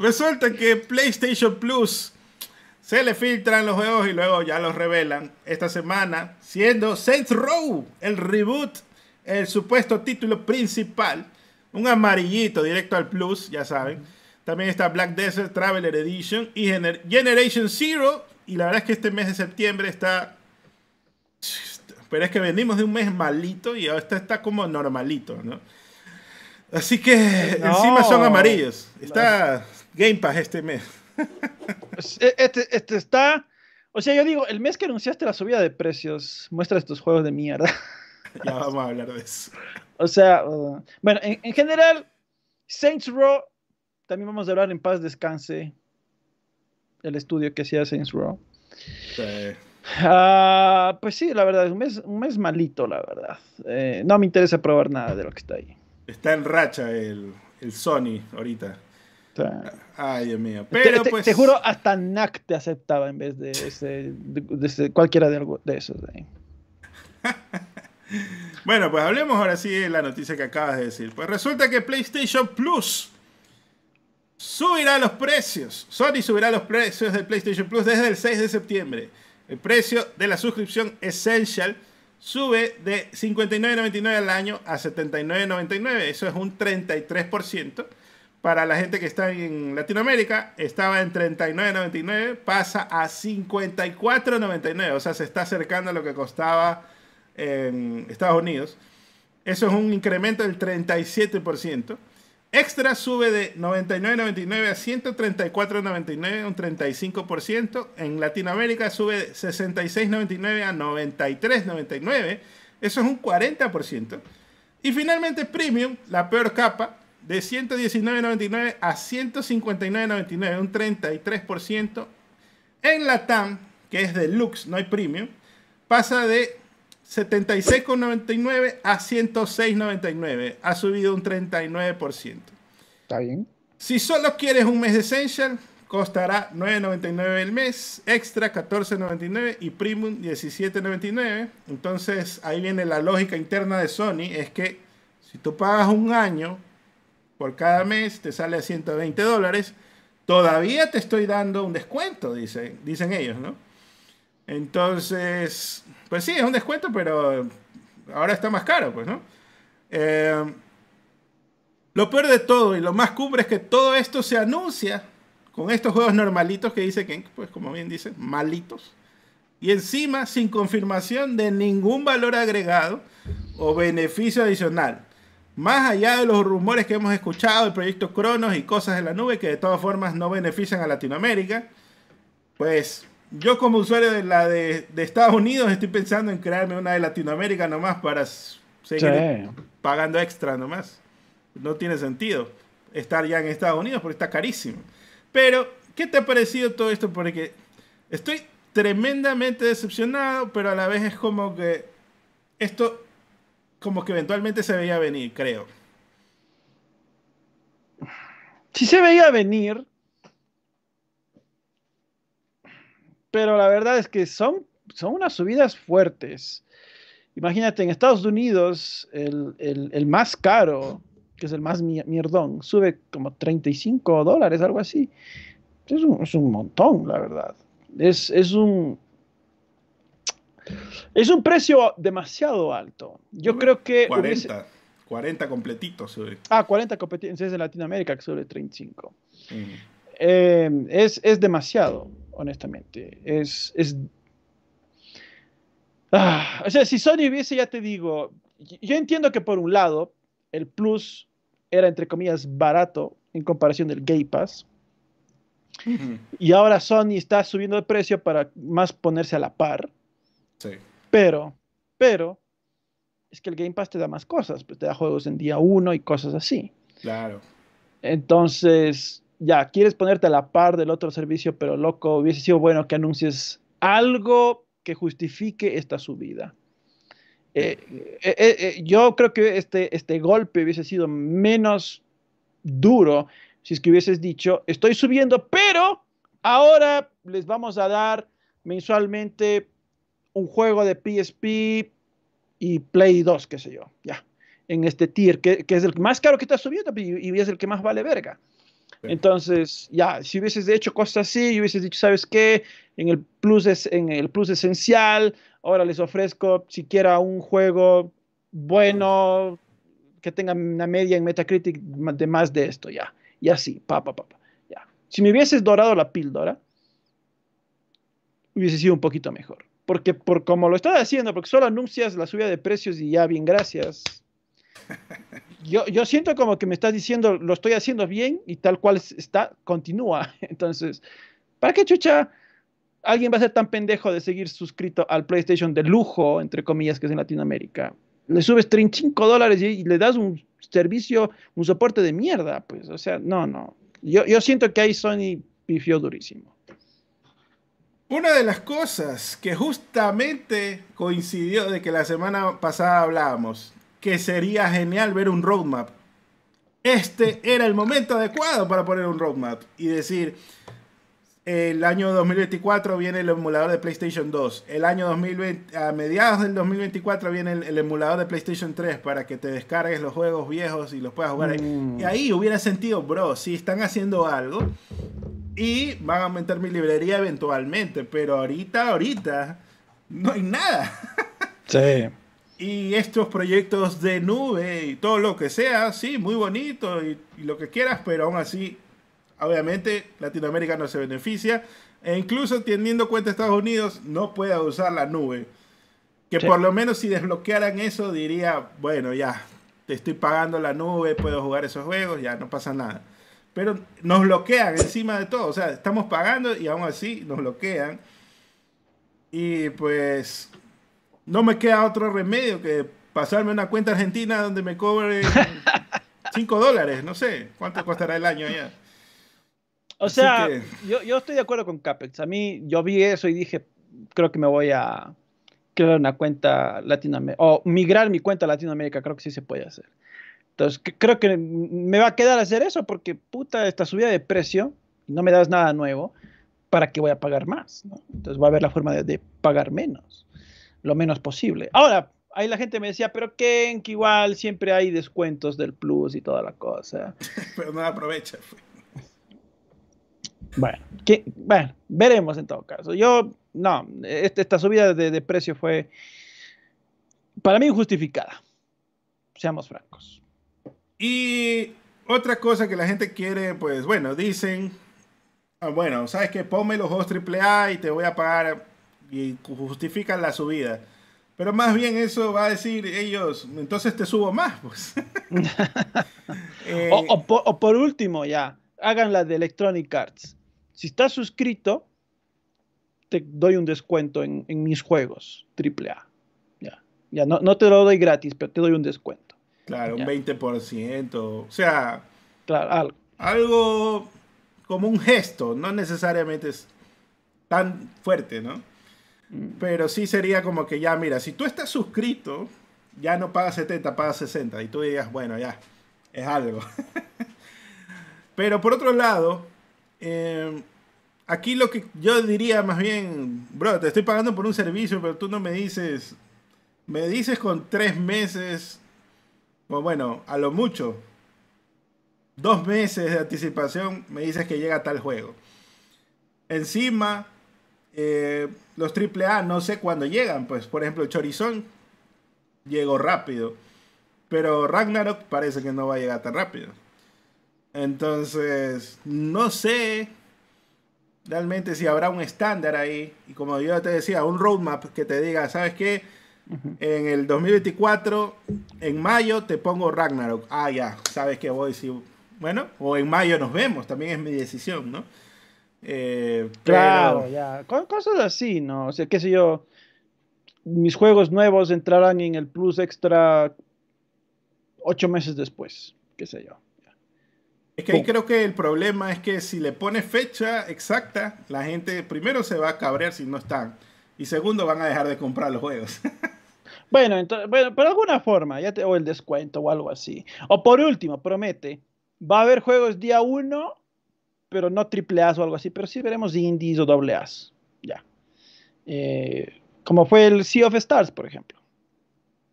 Resulta que PlayStation Plus se le filtran los juegos y luego ya los revelan esta semana, siendo Saints Row el reboot, el supuesto título principal, un amarillito directo al Plus, ya saben. También está Black Desert Traveler Edition y Generation Zero. Y la verdad es que este mes de septiembre está... Pero es que venimos de un mes malito y ahora está como normalito, ¿no? Así que encima son amarillos. Está, Game Pass este mes. Pues, e, este, este, está. O sea, yo digo, el mes que anunciaste la subida de precios, muestra estos juegos de mierda. Ya vamos a hablar de eso. O sea, uh, bueno, en, general, Saints Row, también vamos a hablar en paz descanse, el estudio que hacía Saints Row. Ah, pues sí, la verdad, un mes, un mes malito, la verdad. Eh, no me interesa probar nada de lo que está ahí. Está en racha el Sony ahorita. Ay, Dios mío. Pero pues, te, pues... juro, hasta NAC te aceptaba en vez de, cualquiera de, algo, de esos. bueno, pues hablemos ahora sí de la noticia que acabas de decir. Pues resulta que PlayStation Plus subirá los precios. Sony subirá los precios de PlayStation Plus desde el 6 de septiembre. El precio de la suscripción Essential sube de 59.99 al año a 79.99. Eso es un 33% para la gente que está en Latinoamérica, estaba en 39.99, pasa a 54.99, o sea, se está acercando a lo que costaba en Estados Unidos. Eso es un incremento del 37%. Extra sube de 99.99 a 134.99, un 35%. En Latinoamérica sube de 66.99 a 93.99, eso es un 40%. Y finalmente Premium, la peor capa, de 119.99 a 159.99, un 33%. En la TAM, que es deluxe, no hay premium, pasa de 76,99 a 106,99. Ha subido un 39%. Está bien. Si solo quieres un mes de Essential, costará 9.99 el mes, extra 14.99 y premium 17.99. Entonces ahí viene la lógica interna de Sony, es que si tú pagas un año por cada mes te sale a 120 dólares, todavía te estoy dando un descuento, dicen ellos, ¿no? Entonces, pues sí, es un descuento, pero ahora está más caro, pues, ¿no? Eh, lo peor de todo y lo más cumbre es que todo esto se anuncia con estos juegos normalitos que dice que, pues como bien dice, malitos. Y encima sin confirmación de ningún valor agregado o beneficio adicional. Más allá de los rumores que hemos escuchado del proyecto Cronos y cosas de la nube que de todas formas no benefician a Latinoamérica, pues yo como usuario de la de, Estados Unidos estoy pensando en crearme una de Latinoamérica nomás para seguir pagando extra nomás. No tiene sentido estar ya en Estados Unidos porque está carísimo. Pero, ¿qué te ha parecido todo esto? Porque estoy tremendamente decepcionado, pero a la vez es como que esto como que eventualmente se veía venir, creo. Sí se veía venir, pero la verdad es que son, son unas subidas fuertes. Imagínate, en Estados Unidos, el, más caro, que es el más mierdón, sube como 35 dólares, algo así. Es un, montón, la verdad. es, un, es un precio demasiado alto. Yo creo que... 40, 40 completitos. Eh. Ah, 40 completitos. Es de Latinoamérica que sobre 35. Eh, es, es, demasiado, honestamente. Es... Ah, o sea, si Sony hubiese, ya te digo, yo entiendo que por un lado, el Plus era, entre comillas, barato en comparación del Gay Pass. Y ahora Sony está subiendo el precio para más ponerse a la par. Pero, pero, es que el Game Pass te da más cosas, pues te da juegos en día uno y cosas así. Claro. Entonces, ya, quieres ponerte a la par del otro servicio, pero loco, hubiese sido bueno que anuncies algo que justifique esta subida. Eh, eh, eh, yo creo que este, este golpe hubiese sido menos duro si es que hubieses dicho, estoy subiendo, pero ahora les vamos a dar mensualmente un juego de PSP y Play 2, qué sé yo, ya, en este tier, que, es el más caro que está subiendo y, es el que más vale verga. Entonces, ya, si hubieses hecho cosas así, y hubieses dicho, ¿sabes qué? En el plus, es, en el plus esencial, ahora les ofrezco siquiera un juego bueno, que tenga una media en Metacritic de más de esto, ya. Y así, pa, pa, ya. Si me hubieses dorado la píldora, hubiese sido un poquito mejor porque por como lo estás haciendo, porque solo anuncias la subida de precios y ya bien, gracias. Yo, yo siento como que me estás diciendo, lo estoy haciendo bien y tal cual está, continúa. Entonces, ¿para qué chucha? Alguien va a ser tan pendejo de seguir suscrito al PlayStation de lujo, entre comillas, que es en Latinoamérica. Le subes 35 dólares y, le das un servicio, un soporte de mierda, pues, o sea, no, no. Yo, yo siento que ahí Sony pifió durísimo. Una de las cosas que justamente coincidió de que la semana pasada hablábamos, que sería genial ver un roadmap. Este era el momento adecuado para poner un roadmap y decir, el año 2024 viene el emulador de PlayStation 2, el año 2020, a mediados del 2024 viene el, emulador de PlayStation 3 para que te descargues los juegos viejos y los puedas jugar mm. Y ahí hubiera sentido, bro, si están haciendo algo, y van a aumentar mi librería eventualmente, pero ahorita, ahorita, no hay nada. Sí. Y estos proyectos de nube y todo lo que sea, sí, muy bonito y, lo que quieras, pero aún así, obviamente, Latinoamérica no se beneficia. E incluso teniendo cuenta Estados Unidos, no puede usar la nube. Que por lo menos si desbloquearan eso, diría, bueno, ya, te estoy pagando la nube, puedo jugar esos juegos, ya no pasa nada pero nos bloquean encima de todo. O sea, estamos pagando y aún así nos bloquean. Y pues no me queda otro remedio que pasarme una cuenta argentina donde me cobre 5 dólares. No sé cuánto costará el año allá. O sea, yo, estoy de acuerdo con Capex. A mí, yo vi eso y dije, creo que me voy a crear una cuenta latinoamericana o migrar mi cuenta a Latinoamérica, creo que sí se puede hacer. Entonces, creo que me va a quedar hacer eso porque, puta, esta subida de precio, no me das nada nuevo, ¿para qué voy a pagar más? Entonces, va a haber la forma de, pagar menos, lo menos posible. Ahora, ahí la gente me decía, pero Ken, que igual siempre hay descuentos del Plus y toda la cosa. pero no aprovecha. Pues. Bueno, bueno, veremos en todo caso. Yo, no, este, esta subida de, precio fue para mí injustificada. Seamos francos. Y otra cosa que la gente quiere, pues bueno, dicen, ah, bueno, ¿sabes que Ponme los juegos AAA y te voy a pagar y justifican la subida. Pero más bien eso va a decir ellos, entonces te subo más. Pues". Eh, o, por, último ya, hagan la de Electronic Arts. Si estás suscrito, te doy un descuento en, mis juegos AAA. Ya, ya no te lo doy gratis, pero te doy un descuento. Claro, un 20%. O sea, claro, algo. como un gesto, no necesariamente es tan fuerte, ¿no? Mm. Pero sí sería como que ya, mira, si tú estás suscrito, ya no pagas 70, pagas 60. Y tú digas bueno, ya, es algo. Pero por otro lado, em, aquí lo que yo diría más bien, bro, te estoy pagando por un servicio, pero tú no me dices, me dices con tres meses bueno, a lo mucho, dos meses de anticipación me dices que llega tal juego. Encima, eh, los AAA no sé cuándo llegan, pues por ejemplo Chorizón llegó rápido, pero Ragnarok parece que no va a llegar tan rápido. Entonces, no sé realmente si habrá un estándar ahí, y como yo te decía, un roadmap que te diga, ¿sabes qué? En el 2024, en mayo, te pongo Ragnarok. Ah, ya, sabes que voy. Bueno, o en mayo nos vemos, también es mi decisión, ¿no? Eh, claro, ya. Cosas así, ¿no? O sea, qué sé yo. Mis juegos nuevos entrarán en el Plus Extra ocho meses después, qué sé yo. Es que ahí creo que el problema es que si le pones fecha exacta, la gente primero se va a cabrear si no están. Y segundo, van a dejar de comprar los juegos. Bueno, entonces, bueno, pero alguna forma, ya o el descuento o algo así. O por último, promete, va a haber juegos día uno, pero no triple A o algo así, pero sí veremos indies o doble A. Ya. Eh, como fue el Sea of Stars, por ejemplo,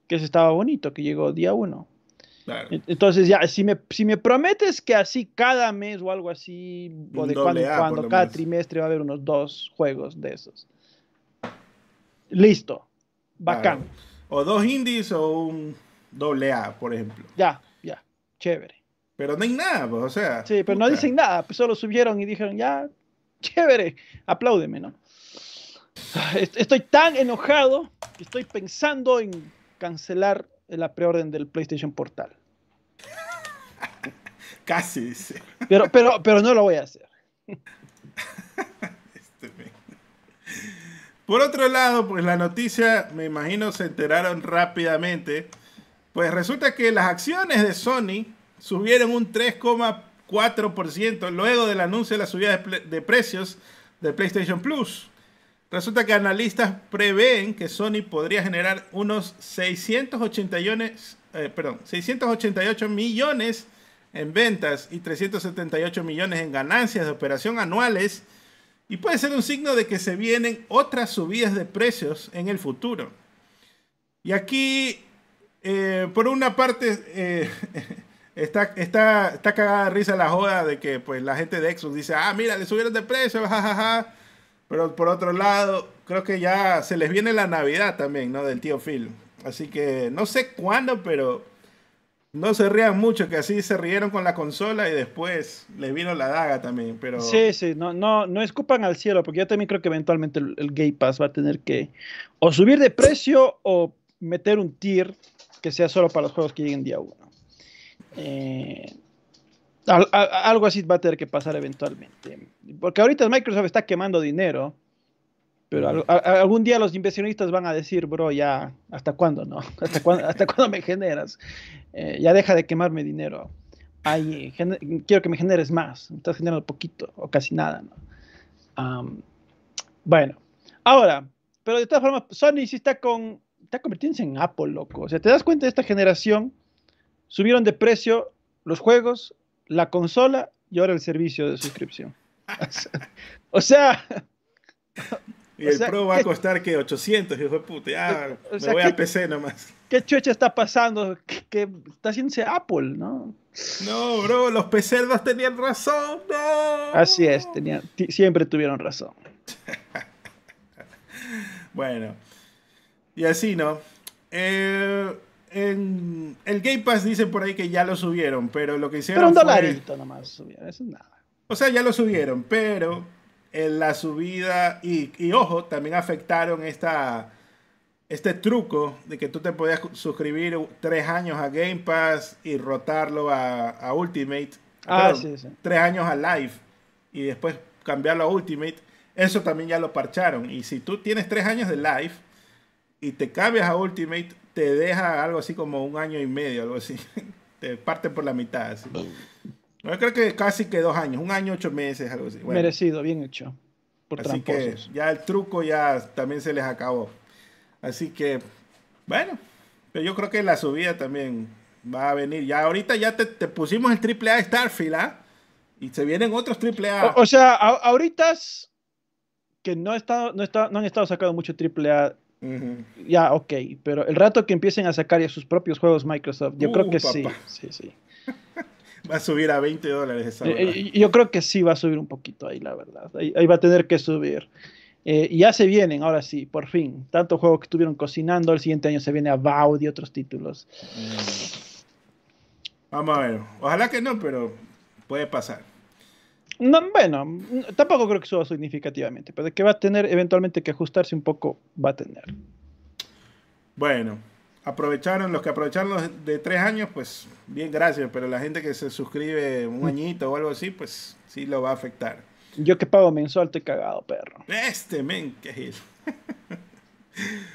que se estaba bonito, que llegó día uno. Entonces, ya, si me, si me prometes que así cada mes o algo así, o de cuando en cuando, cada trimestre va a haber unos dos juegos de esos. Listo. Bacán o dos indies o un doble A, por ejemplo. Ya, ya, chévere. Pero no hay nada, pues, o sea. Sí, pero no dicen nada, pues, solo subieron y dijeron, ya, chévere, apláudeme, ¿no? Estoy tan enojado que estoy pensando en cancelar la preorden del PlayStation Portal. Casi, sí. Pero, pero, pero no lo voy a hacer. Por otro lado, pues la noticia, me imagino, se enteraron rápidamente. Pues resulta que las acciones de Sony subieron un 3,4% luego del anuncio de la subida de, precios de PlayStation Plus. Resulta que analistas prevén que Sony podría generar unos eh, perdón, 688 millones en ventas y 378 millones en ganancias de operación anuales y puede ser un signo de que se vienen otras subidas de precios en el futuro. Y aquí, eh, por una parte, eh, está, está, está cagada risa la joda de que pues, la gente de Exxon dice, ah, mira, le subieron de precio, jajaja. Pero por otro lado, creo que ya se les viene la Navidad también, ¿no? Del tío Phil. Así que no sé cuándo, pero no se rían mucho, que así se rieron con la consola y después le vino la daga también, pero... Sí, sí, no, no, no escupan al cielo, porque yo también creo que eventualmente el, Game Pass va a tener que o subir de precio o meter un tier que sea solo para los juegos que lleguen día uno. Eh, algo así va a tener que pasar eventualmente. Porque ahorita Microsoft está quemando dinero pero algún día los inversionistas van a decir, bro, ya, ¿hasta cuándo no? ¿Hasta cuándo, me generas? Eh, ya deja de quemarme dinero. quiero que me generes más. estás generando poquito o casi nada. bueno, ahora, pero de todas formas, Sony sí está con. Está convirtiéndose en Apple, loco. O sea, ¿te das cuenta de esta generación? Subieron de precio los juegos, la consola y ahora el servicio de suscripción. o sea Y el Pro va a costar que 800, hijo de puta. Ya, me voy a PC nomás. ¿Qué chucha está pasando? ¿Qué, está haciéndose Apple, no? No, bro, los pecerdos tenían razón, no. Así es, siempre tuvieron razón. bueno, y así, ¿no? Eh, en el Game Pass dicen por ahí que ya lo subieron, pero lo que hicieron. Pero un dolarito nomás subieron, eso es nada. O sea, ya lo subieron, pero en la subida y, y, ojo, también afectaron esta, este truco de que tú te podías suscribir tres años a Game Pass y rotarlo a, Ultimate. Ah, sí, sí. Tres años a Live y después cambiarlo a Ultimate. Eso también ya lo parcharon. Y si tú tienes tres años de Live y te cambias a Ultimate, te deja algo así como un año y medio, algo así. Te parte por la mitad. Yo creo que casi que dos años, un año, ocho meses, algo así. Merecido, bien hecho. así que ya el truco ya también se les acabó. Así que, bueno, yo creo que la subida también va a venir. Ya ahorita ya te, pusimos el triple A Starfield, ¿ah? Y se vienen otros triple A. O, sea, ahorita es que no, está, no, está, no han estado sacando mucho triple A Ya, ok, pero el rato que empiecen a sacar ya sus propios juegos Microsoft, yo creo que uh, sí, sí, sí. Va a subir a 20 dólares esa eh, hora. Eh, yo creo que sí va a subir un poquito ahí, la verdad. Ahí, va a tener que subir. Eh, y ya se vienen, ahora sí, por fin. Tanto juego que estuvieron cocinando, el siguiente año se viene a Vaud y otros títulos. Mm. Vamos a ver. Ojalá que no, pero puede pasar. bueno, tampoco creo que suba significativamente, pero que va a tener eventualmente que ajustarse un poco, va a tener. Bueno, aprovecharon, los que aprovecharon los de tres años, pues bien, gracias, pero la gente que se suscribe un mm. añito o algo así, pues sí lo va a afectar. Yo que pago mensual y cagado, perro. Este men, que es